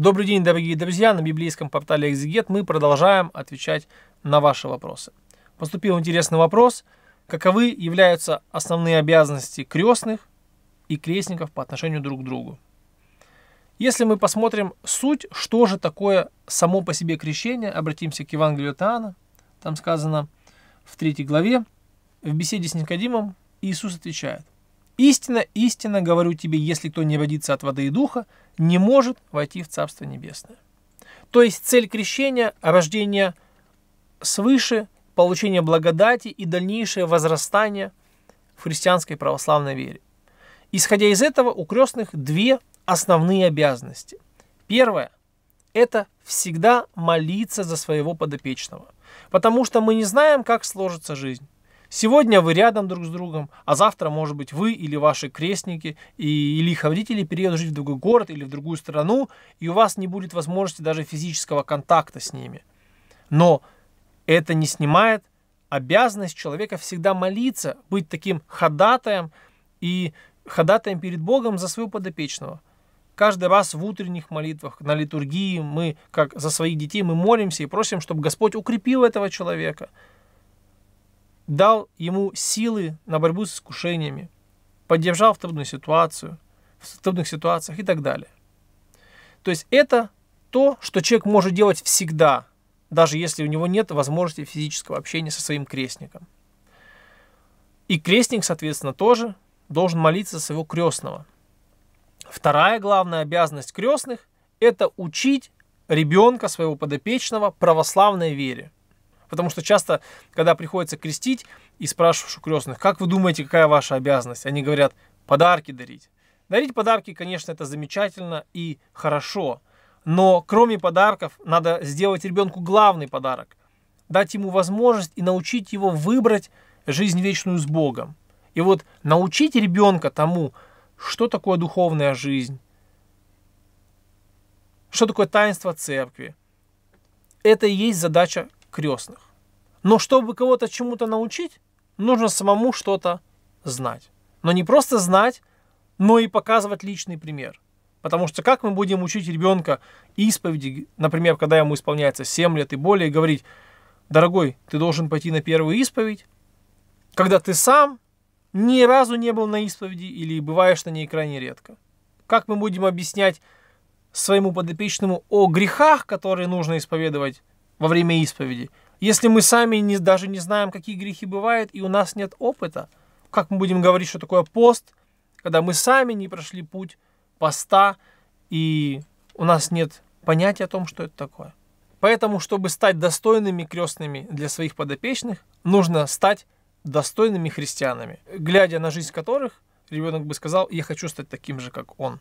Добрый день, дорогие друзья! На библейском портале Экзегет мы продолжаем отвечать на ваши вопросы. Поступил интересный вопрос. Каковы являются основные обязанности крестных и крестников по отношению друг к другу? Если мы посмотрим суть, что же такое само по себе крещение, обратимся к Евангелию от Иоанна. Там сказано в третьей главе, в беседе с Никодимом Иисус отвечает – Истина, истина, говорю тебе, если кто не родится от воды и духа, не может войти в Царство Небесное. То есть цель крещения – рождение свыше, получение благодати и дальнейшее возрастание в христианской православной вере. Исходя из этого, у крестных две основные обязанности. Первое – это всегда молиться за своего подопечного, потому что мы не знаем, как сложится жизнь. Сегодня вы рядом друг с другом, а завтра, может быть, вы или ваши крестники и, или их родители переедут жить в другой город или в другую страну, и у вас не будет возможности даже физического контакта с ними. Но это не снимает обязанность человека всегда молиться, быть таким ходатаем и ходатаем перед Богом за своего подопечного. Каждый раз в утренних молитвах, на литургии мы, как за своих детей, мы молимся и просим, чтобы Господь укрепил этого человека – дал ему силы на борьбу с искушениями, поддержал в трудную ситуацию, в трудных ситуациях и так далее. То есть это то, что человек может делать всегда, даже если у него нет возможности физического общения со своим крестником. И крестник, соответственно, тоже должен молиться своего крестного. Вторая главная обязанность крестных – это учить ребенка своего подопечного православной вере – Потому что часто, когда приходится крестить и спрашиваешь у крестных, как вы думаете, какая ваша обязанность, они говорят, подарки дарить. Дарить подарки, конечно, это замечательно и хорошо. Но кроме подарков, надо сделать ребенку главный подарок. Дать ему возможность и научить его выбрать жизнь вечную с Богом. И вот научить ребенка тому, что такое духовная жизнь, что такое таинство церкви. Это и есть задача крестных. Но чтобы кого-то чему-то научить, нужно самому что-то знать. Но не просто знать, но и показывать личный пример. Потому что как мы будем учить ребенка исповеди, например, когда ему исполняется 7 лет и более, и говорить, дорогой, ты должен пойти на первую исповедь, когда ты сам ни разу не был на исповеди или бываешь на ней крайне редко. Как мы будем объяснять своему подопечному о грехах, которые нужно исповедовать во время исповеди. Если мы сами не, даже не знаем, какие грехи бывают, и у нас нет опыта, как мы будем говорить, что такое пост, когда мы сами не прошли путь поста, и у нас нет понятия о том, что это такое. Поэтому, чтобы стать достойными крестными для своих подопечных, нужно стать достойными христианами, глядя на жизнь которых, ребенок бы сказал, я хочу стать таким же, как он.